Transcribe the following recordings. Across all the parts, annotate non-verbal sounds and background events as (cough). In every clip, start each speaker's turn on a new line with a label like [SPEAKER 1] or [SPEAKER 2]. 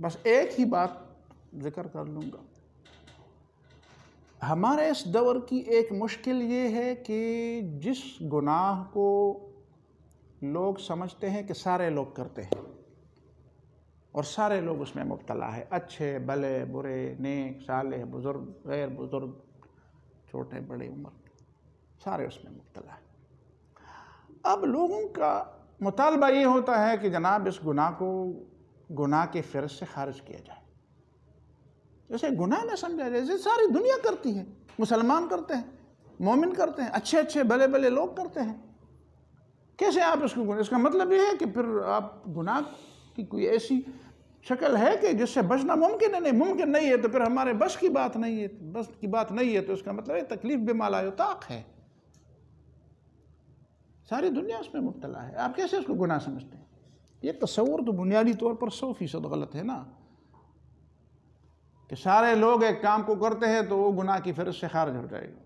[SPEAKER 1] बस एक ही बात जिक्र कर लूँगा हमारे इस दौर की एक मुश्किल ये है कि जिस गुनाह को लोग समझते हैं कि सारे लोग करते हैं और सारे लोग उसमें मुबतला है अच्छे भले बुरे नेक साले बुज़ुर्ग गैर बुज़ुर्ग छोटे बड़े उम्र सारे उसमें मुबतला है अब लोगों का मुतालबा ये होता है कि जनाब इस गुनाह को गुनाह के फिर से खारिज किया जाए जैसे गुनाह ना समझा जाए जैसे सारी दुनिया करती है मुसलमान करते हैं मोमिन करते हैं अच्छे अच्छे भले भले लोग करते हैं कैसे आप इसको गुना इसका मतलब ये है कि फिर आप गुनाह की कोई ऐसी शक्ल है कि जिससे बचना मुमकिन है नहीं मुमकिन नहीं है तो फिर हमारे बस की बात नहीं है बस की बात नहीं है तो इसका मतलब है तकलीफ़ बेमाला ताक है सारी दुनिया उसमें मुबतला है आप कैसे उसको गुनाह समझते हैं ये तस्वूर तो बुनियादी तौर पर सौ फीसद गलत है ना कि सारे लोग एक काम को करते हैं तो वो गुनाह की फिर से खारिज हो जाएगा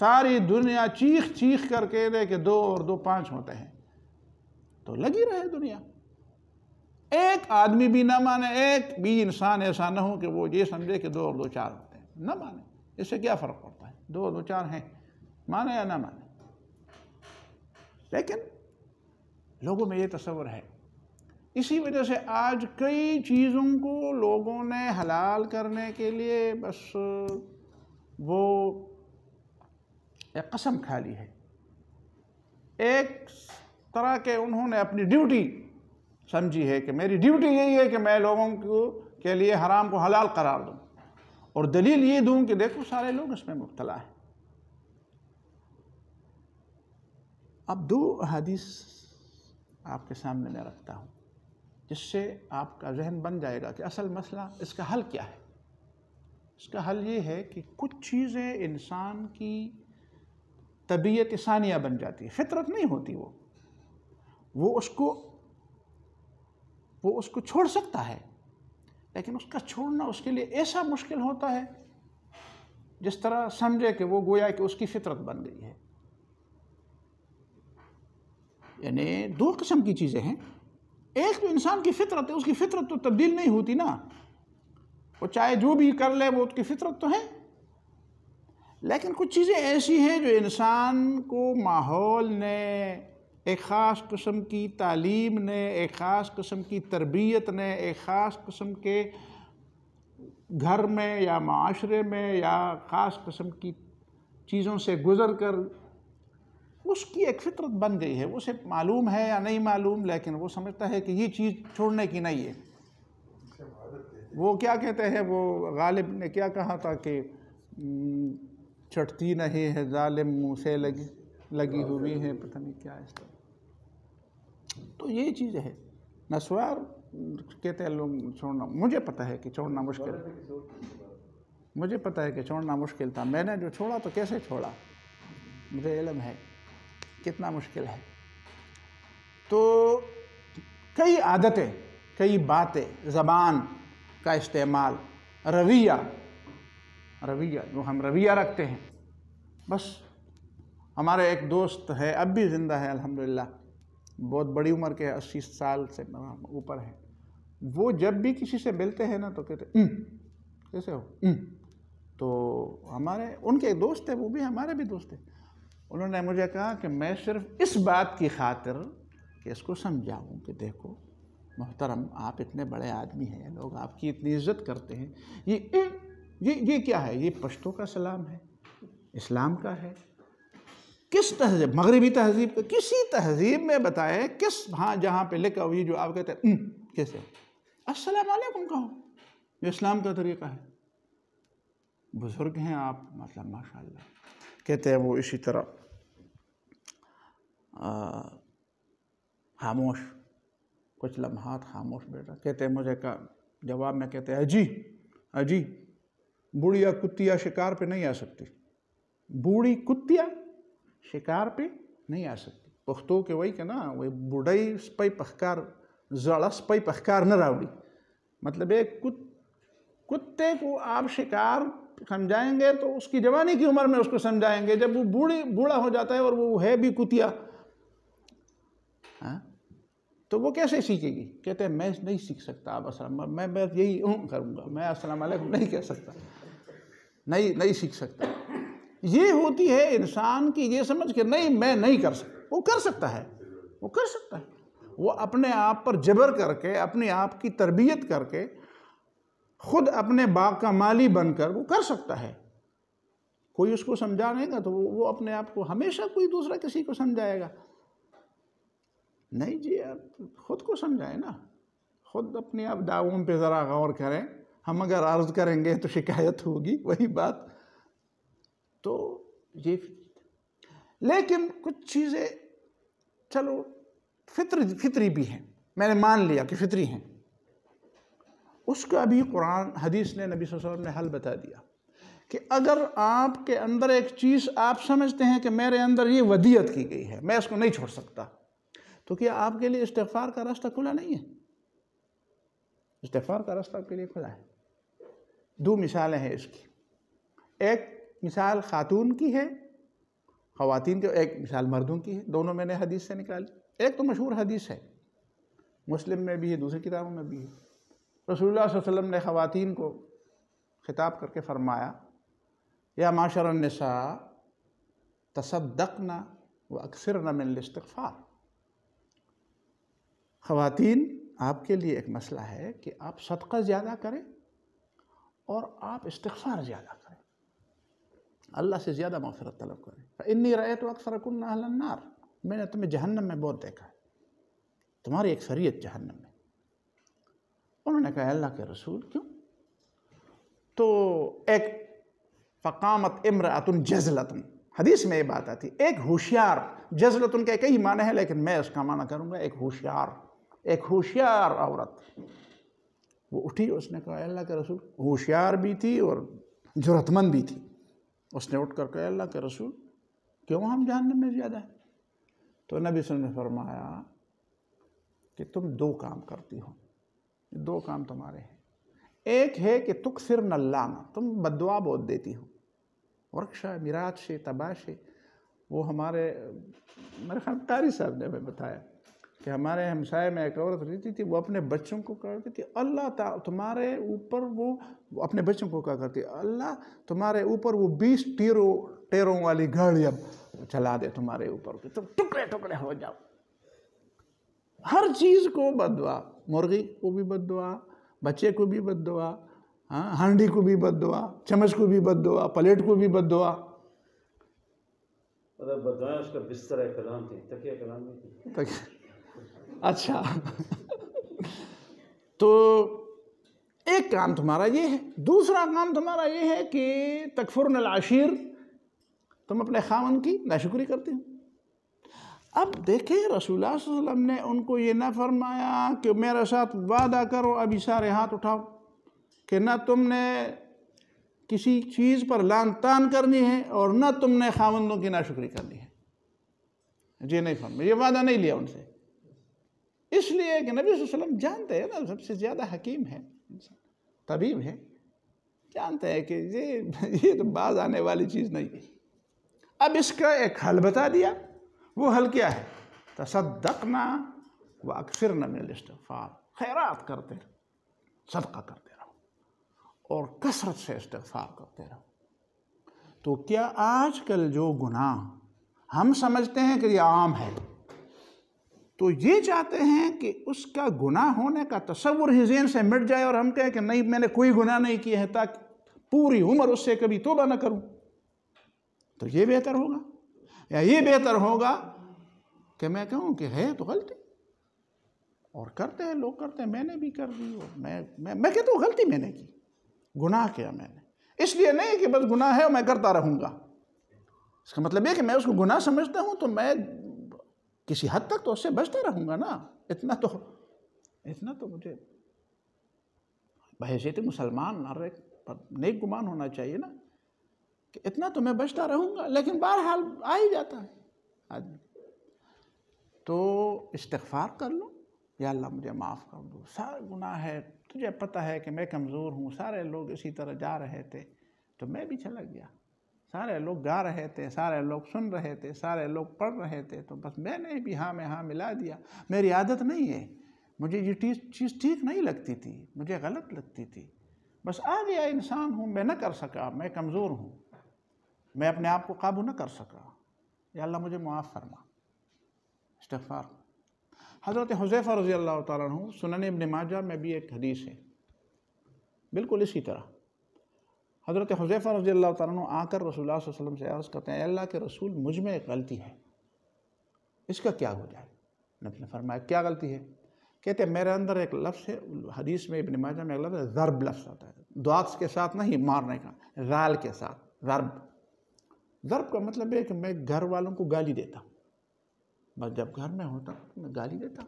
[SPEAKER 1] सारी दुनिया चीख चीख कर कह के कि दो और दो पाँच होते हैं तो लगी रहे दुनिया एक आदमी भी ना माने एक भी इंसान ऐसा ना हो कि वो ये समझे कि दो और दो चार होते हैं ना माने इससे क्या फ़र्क पड़ता है दो और दो चार हैं माने या ना माने लेकिन लोगों में ये तस्वर है इसी वजह से आज कई चीज़ों को लोगों ने हलाल करने के लिए बस वो एक कसम खा ली है एक तरह के उन्होंने अपनी ड्यूटी समझी है कि मेरी ड्यूटी यही है कि मैं लोगों को के लिए हराम को हलाल करार दूँ और दलील ये दूँ कि देखो सारे लोग इसमें मुबतला हैं अब दो हदीस आपके सामने मैं रखता हूँ जिससे आपका जहन बन जाएगा कि असल मसला इसका हल क्या है इसका हल ये है कि कुछ चीज़ें इंसान की तबीयत सानिया बन जाती है फितरत नहीं होती वो वो उसको वो उसको छोड़ सकता है लेकिन उसका छोड़ना उसके लिए ऐसा मुश्किल होता है जिस तरह समझे कि वो गोया कि उसकी फितरत बन गई है यानी दो किस्म की चीज़ें हैं एक तो इंसान की फितरत है उसकी फितरत तो तब्दील नहीं होती ना वो चाहे जो भी कर ले वो उसकी फितरत तो है लेकिन कुछ चीज़ें ऐसी हैं जो इंसान को माहौल ने एक ख़ास कस्म की तालीम ने एक ख़ास कस्म की तरबियत ने एक ख़ास कस्म के घर में या माशरे में या ख़ास कस्म की चीज़ों से गुज़र कर उसकी एक फितरत बन गई है उसे मालूम है या नहीं मालूम लेकिन वो समझता है कि ये चीज़ छोड़ने की नहीं है वो क्या कहते हैं वो गालिब ने क्या कहा था कि चटती नहीं है ालिम मुँह से लगी लगी हुई है पता नहीं क्या इस तरह तो ये चीज़ है नसवार कहते हैं लोग छोड़ना मुझे पता है कि छोड़ना मुश्किल मुझे पता है कि छोड़ना मुश्किल था मैंने जो छोड़ा तो कैसे छोड़ा मुझे इलम है कितना मुश्किल है तो कई आदतें कई बातें ज़बान का इस्तेमाल रवैया रवैया जो हम रवैया रखते हैं बस हमारे एक दोस्त है अब भी ज़िंदा है अल्हम्दुलिल्लाह बहुत बड़ी उम्र के अस्सी साल से ऊपर है वो जब भी किसी से मिलते हैं ना तो कहते कैसे हो तो हमारे उनके दोस्त हैं वो भी हमारे भी दोस्त हैं उन्होंने मुझे कहा कि मैं सिर्फ इस बात की खातिर कि इसको समझाऊँ कि देखो मोहतरम आप इतने बड़े आदमी हैं लोग आपकी इतनी इज्जत करते हैं ये ये ये, ये क्या है ये पश्तों का सलाम है इस्लाम का है किस तहजीब मगरबी तहजीब का किसी तहजीब में बताएं किस हाँ जहाँ पे लिखा हुई जो आप कहते हैं कैसे असलकुम कहो ये इस्लाम का तरीका है बुज़ुर्ग हैं आप मतलब माशाल्लाह कहते हैं वो इसी तरह खामोश कुछ लम्हात खामोश बैठा कहते मुझे का जवाब में कहते अजी अजी बूढ़िया कुत्तिया शिकार पे नहीं आ सकती बूढ़ी कुत्तिया शिकार पे नहीं आ सकती पख्तो के वही के ना वही बूढ़ई पई पखकार जड़स पई पखकार न रावड़ी मतलब एक कुत कुत्ते को आप शिकार समझाएंगे तो उसकी जवानी की उम्र में उसको समझाएंगे जब वो बूढ़ी बूढ़ा हो जाता है और वो है भी कुतिया हाँ तो वो कैसे सीखेगी कहते हैं मैं नहीं सीख सकता आप असलम मैं मैं यही हूँ करूँगा मैं असलम नहीं कह सकता नहीं नहीं सीख सकता ये होती है इंसान की ये समझ के नहीं मैं नहीं कर सकता वो कर सकता है वो कर सकता है वो अपने आप पर जबर करके अपने आप की तरबियत करके खुद अपने बाग का माली बनकर वो कर सकता है कोई उसको समझा नहीं तो वो अपने आप को हमेशा कोई दूसरा किसी को समझाएगा नहीं जी आप खुद को समझाएं ना खुद अपने आप दावों पे ज़रा गौर करें हम अगर अर्ज़ करेंगे तो शिकायत होगी वही बात तो ये लेकिन कुछ चीज़ें चलो फितर फितरी भी हैं मैंने मान लिया कि फितरी हैं उसका अभी कुरान हदीस ने नबी वसल्लम ने हल बता दिया कि अगर आपके अंदर एक चीज़ आप समझते हैं कि मेरे अंदर ये वदियत की गई है मैं इसको नहीं छोड़ सकता तो क्या आपके लिए इस्तफार का रास्ता खुला नहीं है इस्तफार का रास्ता आपके लिए खुला है दो मिसालें हैं इसकी एक मिसाल खातून की है ख़वान की एक मिसाल मर्दों की है दोनों मैंने हदीस से निकाली एक तो मशहूर हदीस है मुस्लिम में भी है दूसरी किताबों में भी है रसूलुल्लाह वसलम ने खातन को ख़िताब करके फ़रमाया या माशरनसा ना व अक्सर नमिलस्तफ़ार ख़वातीन आपके लिए एक मसला है कि आप सदका ज़्यादा करें और आप इस्तफार ज़्यादा करें अल्लाह से ज़्यादा मफरत तलब करें इन्नी राय तो अक्सर नार मैंने तुम्हें जहन्नम में बहुत देखा है तुम्हारी एक अक्सरियत जहन्नम में उन्होंने कहा अल्लाह के रसूल क्यों तो एक फ़कामत अतुन जजलतन हदीस में ये बात आती एक होशियार जजलतन के कई माने हैं लेकिन मैं उसका माना करूँगा एक होशियार एक होशियार औरत वो उठी उसने कहा अल्लाह के रसूल होशियार भी थी और ज़रूरतमंद भी थी उसने उठ कर कहा अल्लाह के रसूल क्यों हम जानने में ज़्यादा तो नबी सुन ने फरमाया कि तुम दो काम करती हो दो काम तुम्हारे हैं एक है कि तुक सिर नल्लाना तुम बदवा बोध देती हो वर्कशा मिराज से तबाशे वो हमारे मेरे ख्याल तारी साहब ने हमें बताया कि हमारे हमसाय में एक औरत रहती थी वो अपने बच्चों को करती थी अल्लाह तुम्हारे ऊपर वो अपने बच्चों को क्या करती अल्लाह तुम्हारे ऊपर वो बीस टीरों टेरों वाली गाड़ी अब चला दे तुम्हारे ऊपर तुम टुकड़े टुकड़े हो जाओ हर चीज़ को बदवा मुर्गी को भी बदवा बच्चे को भी बदवा हाँ हांडी को भी बदवा चम्मच को भी बदवा प्लेट को भी बदवा मतलब बदवाया उसका बिस्तर है कलाम थी तकिया कलाम थी अच्छा (laughs) तो एक काम तुम्हारा ये है दूसरा काम तुम्हारा ये है कि तकफुर आशीर तुम अपने खामन की नाशुक्री करते हो अब देखे रसूलुल्लाह वसल्लम ने उनको ये ना फरमाया कि मेरे साथ वादा करो अभी सारे हाथ उठाओ कि ना तुमने किसी चीज़ पर लान तान करनी है और ना तुमने खामंदों की नाशुक्री करनी है जी नहीं फरमा ये वादा नहीं लिया उनसे इसलिए कि नबी वसल्लम जानते हैं ना सबसे ज़्यादा हकीम है तबीब है जानते हैं कि ये ये तो बाज आने वाली चीज़ नहीं है अब इसका एक हल बता दिया वो हल क्या है तसदकना व अक्सर नमिलफ़ार खैरात करते रहो सदका करते रहो और कसरत से इस्तफ़ार करते रहो तो क्या आजकल जो गुनाह हम समझते हैं कि ये आम है तो ये चाहते हैं कि उसका गुनाह होने का तस्वुर ही जेन से मिट जाए और हम कहें कि नहीं मैंने कोई गुनाह नहीं किया है ताकि पूरी उम्र उससे कभी तोबा ना करूं तो ये बेहतर होगा या ये बेहतर होगा कि मैं कहूं कि है तो गलती और करते हैं लोग करते हैं मैंने भी कर दी और मैं मैं मैं कहता हूँ गलती मैंने की गुनाह किया मैंने इसलिए नहीं कि बस गुनाह है और मैं करता रहूँगा इसका मतलब ये कि मैं उसको गुनाह समझता हूँ तो मैं किसी हद तक तो उससे बचता रहूँगा ना इतना तो इतना तो मुझे बहसीत तो मुसलमान अरे पर नेक गुमान होना चाहिए ना कि इतना तो मैं बचता रहूँगा लेकिन बहरहाल आ ही जाता है आदमी तो इस्तफार कर लो या अल्लाह मुझे माफ़ कर दो सारे गुनाह है तुझे पता है कि मैं कमज़ोर हूँ सारे लोग इसी तरह जा रहे थे तो मैं भी चला गया सारे लोग गा रहे थे सारे लोग सुन रहे थे सारे लोग पढ़ रहे थे तो बस मैंने भी हाँ में हाँ मिला दिया मेरी आदत नहीं है मुझे ये चीज़ ठीक नहीं लगती थी मुझे गलत लगती थी बस आ गया इंसान हूँ मैं ना कर सका मैं कमज़ोर हूँ मैं अपने आप को काबू न कर सका या अल्लाह मुझे मुआफ़ फरमा इस्तफ़ार हज़रत हुजैफ़ा रज़ी अल्लाह तुन सुनन इबन माजा में भी एक हदीस है बिल्कुल इसी तरह हज़रत हज़ैफ़ा रजी अल्लाह तु आकर रसूल वसम से अर्ज़ करते हैं अल्लाह के रसूल मुझ में एक गलती है इसका क्या हो जाए नबी ने फरमाया क्या गलती है कहते हैं मेरे अंदर एक लफ्ज़ है हदीस में इबन माजा में एक लफ्ज़ है ज़रब लफ्ज़ आता है दुआक्स के साथ नहीं मारने का राल के साथ ज़रब ज़रब का मतलब है कि मैं घर वालों को गाली देता हूँ बस जब घर में होता तो मैं गाली देता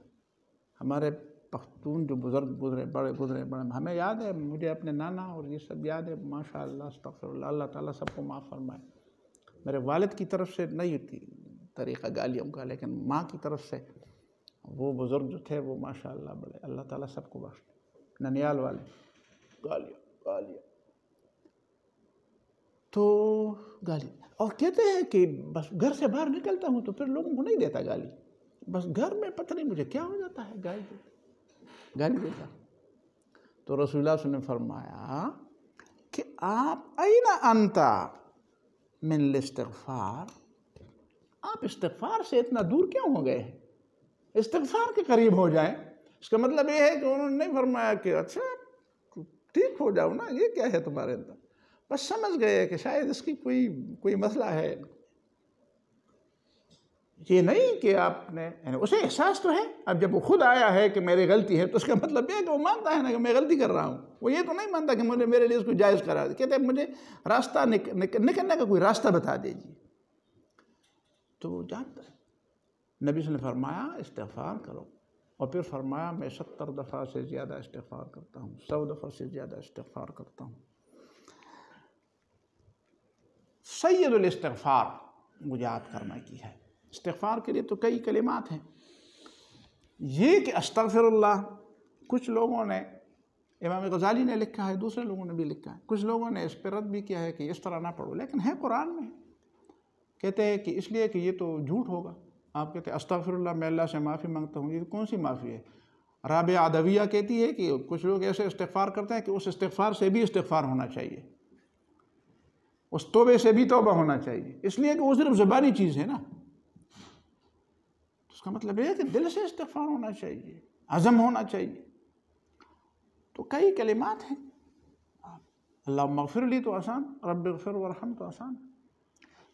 [SPEAKER 1] हमारे पख्तून जो बुज़ुर्ग गुजरे बड़े गुजरे बड़े हमें याद है मुझे अपने नाना और ये सब याद है माशा अल्लाह ताली ताला सबको माफ़ फरमाए मेरे वालिद की तरफ से नहीं थी तरीक़ा गालियों का लेकिन माँ की तरफ से वो बुज़ुर्ग जो थे वो माशा बड़े अल्लाह ताली सबको बख्श ननियाल वाले गालिया गालिया तो गाली और कहते हैं कि बस घर से बाहर निकलता हूँ तो फिर लोगों को नहीं देता गाली बस घर में पता नहीं मुझे क्या हो जाता है गाली देता गाली देता तो रसूलुल्लाह ने फरमाया कि आप ना अंता मिन इस्तफार आप इस्तफार से इतना दूर क्यों हो गए इस्तफार के करीब हो जाए इसका मतलब ये है कि उन्होंने नहीं फरमाया कि अच्छा ठीक हो जाओ ना ये क्या है तुम्हारे अंदर बस समझ गए कि शायद इसकी कोई कोई मसला है ये नहीं कि आपने उसे एहसास तो है अब जब वो खुद आया है कि मेरी गलती है तो उसका मतलब यह है कि वो मानता है ना कि मैं गलती कर रहा हूँ वो ये तो नहीं मानता कि मुझे मेरे लिए उसको जायज़ करा दे कहते मुझे रास्ता निक, निक, निकलने का कोई रास्ता बता दीजिए तो वो जानता है नबी ने फरमाया इस्तफ़ार करो और फिर फरमाया मैं सत्तर दफ़ा से ज़्यादा इस्तफ़ार करता हूँ सौ दफ़ा से ज़्यादा इस्तफ़ार करता हूँ सैदुलस्तफ़ार मुझे याद करना की है इस्तफ़ार के लिए तो कई कलिमात हैं ये कि अस्तफ़िरल्ला कुछ लोगों ने इमाम गजाली ने लिखा है दूसरे लोगों ने भी लिखा है कुछ लोगों ने इस पर रद्द भी किया है कि इस तरह ना पढ़ो लेकिन है कुरान में कहते हैं कि इसलिए कि ये तो झूठ होगा आप कहते हैं अस्तफ़िरल्ला मैं अल्लाह से माफ़ी मांगता हूँ ये कौन सी माफ़ी है राब आदविया कहती है कि कुछ लोग ऐसे इस्तफ़ार करते हैं कि उस इस्तफ़ार से भी इस्तफ़ार होना चाहिए उस तोबे से भी तोबा होना चाहिए इसलिए कि वो सिर्फ ज़बानी चीज़ है ना उसका मतलब यह है कि दिल से इस्तफार होना चाहिए अज़म होना चाहिए तो कई कलिमात हैं अल्लाह ली तो आसान रब फिर वरहम तो आसान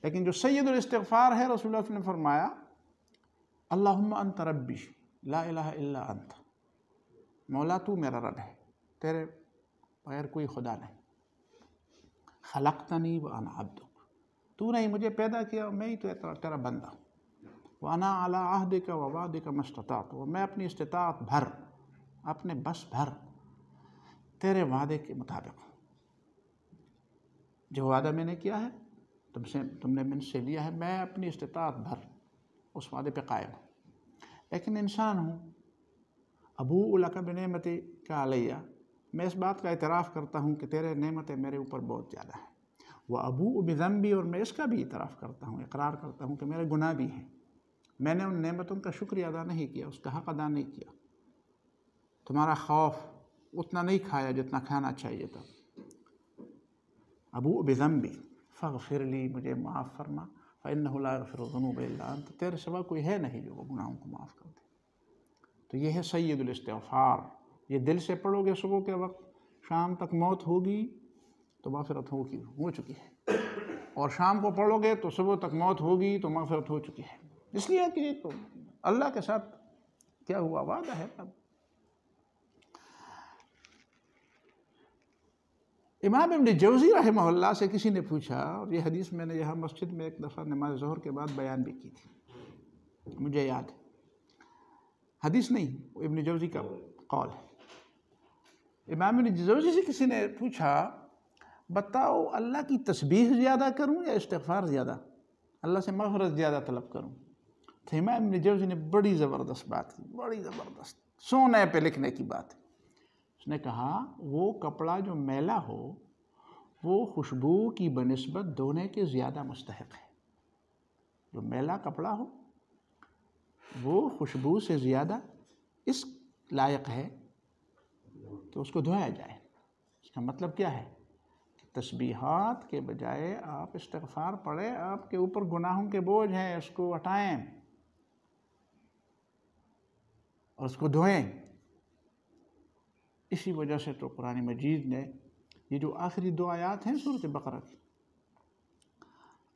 [SPEAKER 1] लेकिन जो सैदुलस्तफ़ार है रसूल ने फरमाया अल्लाह अंत रबी ला अंत मौला तू मेरा रब है तेरे बगैर कोई खुदा नहीं खलकता नहीं व अना तू नहीं मुझे पैदा किया मैं ही तो तेरा बंदा वाना अला आहद का ववाद का मस्तात व मैं अपनी इस्तात भर अपने बस भर तेरे वादे के मुताबिक जो वादा मैंने किया है तुमसे तुमने से लिया है मैं अपनी इस्तात भर उस वादे पे कायम हूँ लेकिन इंसान हूँ अबू उलका नमती का अलैया मैं इस बात का इतराफ़ करता हूँ कि तेरे नेमतें मेरे ऊपर बहुत ज़्यादा हैं वह अबू उबिज़म भी और मैं इसका भी इतराफ़ करता हूँ इकरार करता हूँ कि मेरे गुनाह भी हैं मैंने उन नेमतों का शुक्रिया अदा नहीं किया उसका हक अदा नहीं किया तुम्हारा खौफ उतना नहीं खाया जितना खाना चाहिए था अबू बेज़म्बी फ़िर ली मुझे माफ़ फरमा फ़ैनफ़िरजनूब तो तेरे सवा कोई है नहीं जो वो गुनाहों को माफ़ कर दे तो यह है सैदुलस्तफ़ार ये दिल से पढ़ोगे सुबह के वक्त शाम तक मौत होगी तो माफ़रत होगी हो चुकी है और शाम को पढ़ोगे तो सुबह तक मौत होगी तो माफ़रत हो चुकी है इसलिए कि तो अल्लाह के साथ क्या हुआ वादा है अब इमाम इबन जौज़ी रहमल्ला से किसी ने पूछा और ये हदीस मैंने यहाँ मस्जिद में एक दफ़ा नमाज जहर के बाद बयान भी की थी मुझे याद है हदीस नहीं इबन जौज़ी का कौल है इमाम इबन जौज़ी से किसी ने पूछा बताओ अल्लाह की तस्बीह ज़्यादा करूँ या इस्तफ़ार ज़्यादा अल्लाह से मफरत ज़्यादा तलब करूँ थेमा इबन जवजी ने बड़ी ज़बरदस्त बात की बड़ी ज़बरदस्त सोने पे लिखने की बात उसने कहा वो कपड़ा जो मैला हो वो खुशबू की बनस्बत धोने के ज़्यादा मुस्तक है जो मैला कपड़ा हो वो खुशबू से ज़्यादा इस लायक है कि तो उसको धोया जाए इसका मतलब क्या है कि तस्बीहात के बजाय आप इस्तफ़ार पढ़ें आपके ऊपर गुनाहों के बोझ हैं उसको हटाएँ और उसको धोएं इसी वजह से तो कुरान मजीद ने ये जो आखिरी दो आयात हैं सूरत बकर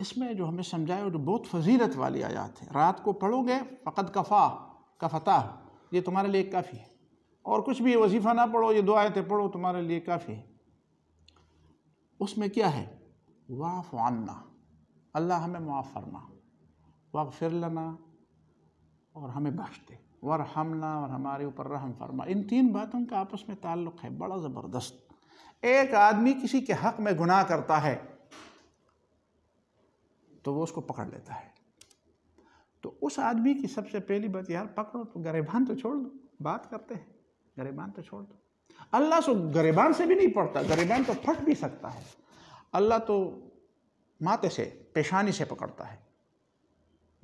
[SPEAKER 1] इसमें जो हमें समझाया वो बहुत फजीलत वाली आयात है रात को पढ़ोगे फ़कत कफ़ा कफता ये तुम्हारे लिए काफ़ी है और कुछ भी वजीफ़ा ना पढ़ो ये दो आयतें पढ़ो तुम्हारे लिए काफ़ी है उसमें क्या है वाफ़ अल्लाह हमें माफ़ फरमा वाफ़ फिर लना और हमें बख्श दे वर हमला और हमारे ऊपर रहम फरमा इन तीन बातों का आपस में ताल्लुक़ है बड़ा ज़बरदस्त एक आदमी किसी के हक़ में गुनाह करता है तो वो उसको पकड़ लेता है तो उस आदमी की सबसे पहली बात यार पकड़ो तो गरीबान तो छोड़ दो बात करते हैं गरीबान तो छोड़ दो अल्लाह सो तो गरीबान से भी नहीं पड़ता गरीबान तो फट भी सकता है अल्लाह तो माते से पेशानी से पकड़ता है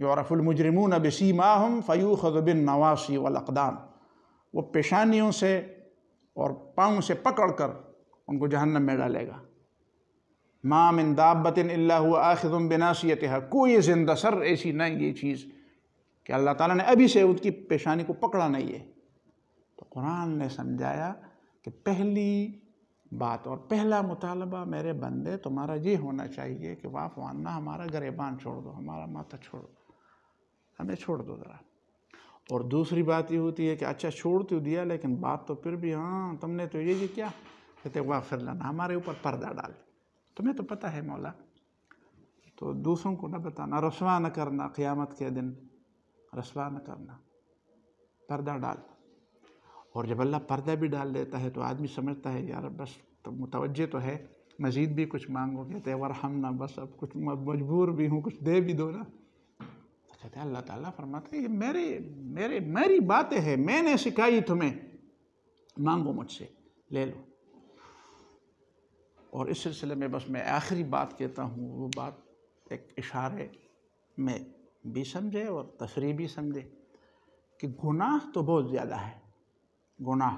[SPEAKER 1] यौरफुलमजरमून बसीमा माहम फ़यू खजबिन नवासी वालकदाम वो पेशानियों से और पाँव से पकड़ कर उनको जहन्नम में डालेगा माम दाबतिन आखिरम बिनासीत है कोई जिंदा सर ऐसी नहीं ये चीज़ कि अल्लाह ताला ने अभी से उसकी पेशानी को पकड़ा नहीं है तो कुरान ने समझाया कि पहली बात और पहला मुतालबा मेरे बंदे तुम्हारा ये होना चाहिए कि वाफ वाना हमारा गरेबान छोड़ दो हमारा माथा छोड़ दो हमें छोड़ दो ज़रा और दूसरी बात ये होती है कि अच्छा छोड़ तो दिया लेकिन बात तो फिर भी हाँ तुमने तो ये जी क्या कहते वाह फिर लाना हमारे ऊपर पर्दा डाल तुम्हें तो पता है मौला तो दूसरों को ना बताना रसवा न करना क़्यामत के दिन रसवा न करना पर्दा डाल और जब अल्लाह पर्दा भी डाल देता है तो आदमी समझता है यार बस तो मुतवजह तो है मज़ीद भी कुछ मांगो कहते हैं वरहम ना बस अब कुछ मजबूर भी हूँ कुछ दे भी दो ना कहते हैं अल्लाह ताला फरमाते हैं ये मेरे मेरे मेरी बातें हैं मैंने सिखाई तुम्हें मांगो मुझसे ले लो और इस सिलसिले में बस मैं आखिरी बात कहता हूँ वो बात एक इशारे में भी समझे और तफरी भी समझे कि गुनाह तो बहुत ज़्यादा है गुनाह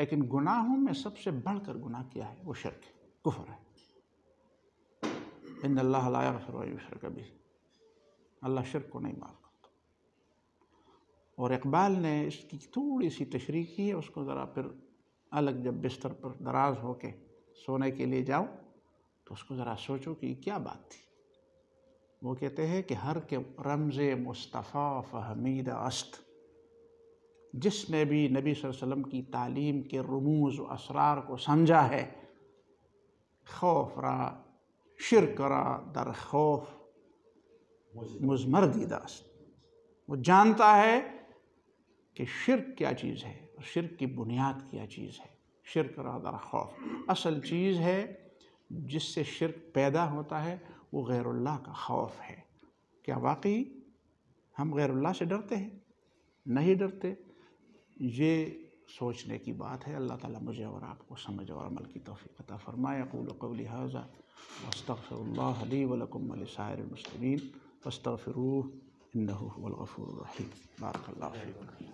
[SPEAKER 1] लेकिन गुनाहों में सबसे बढ़कर गुनाह किया है वो शर्क कुफर है इन अल्लाह शर कभी अल्लाह शिरक को नहीं माफ करता और इकबाल ने इसकी थोड़ी सी तशरी की है उसको ज़रा फिर अलग जब बिस्तर पर दराज हो के सोने के लिए जाओ तो उसको ज़रा सोचो कि क्या बात थी वो कहते हैं कि हर के रमज़ मुस्तफ़ा फ़हमीद अस्त जिसने भी नबी वसल्लम की तालीम के रमूज़ व असरार को समझा है खौफ रा शिरकरा दर खौफ मुजमर दीदास वो जानता है कि शिरक क्या चीज़ है और शिरक की बुनियाद क्या चीज़ है शिरक रादर खौफ असल चीज़ है जिससे शिरक पैदा होता है वो गैरुल्लाह का खौफ है क्या वाकई हम गैरुल्लाह से डरते हैं नहीं डरते ये सोचने की बात है अल्लाह ताला मुझे और आपको समझ और अमल की तोफ़ी अता फ़रमाए अकूल कबल हाजा वस्तफ़ल्ला वलकम सायर मुस्लिम فاستغفروه إنه هو الغفور الرحيم بارك الله فيكم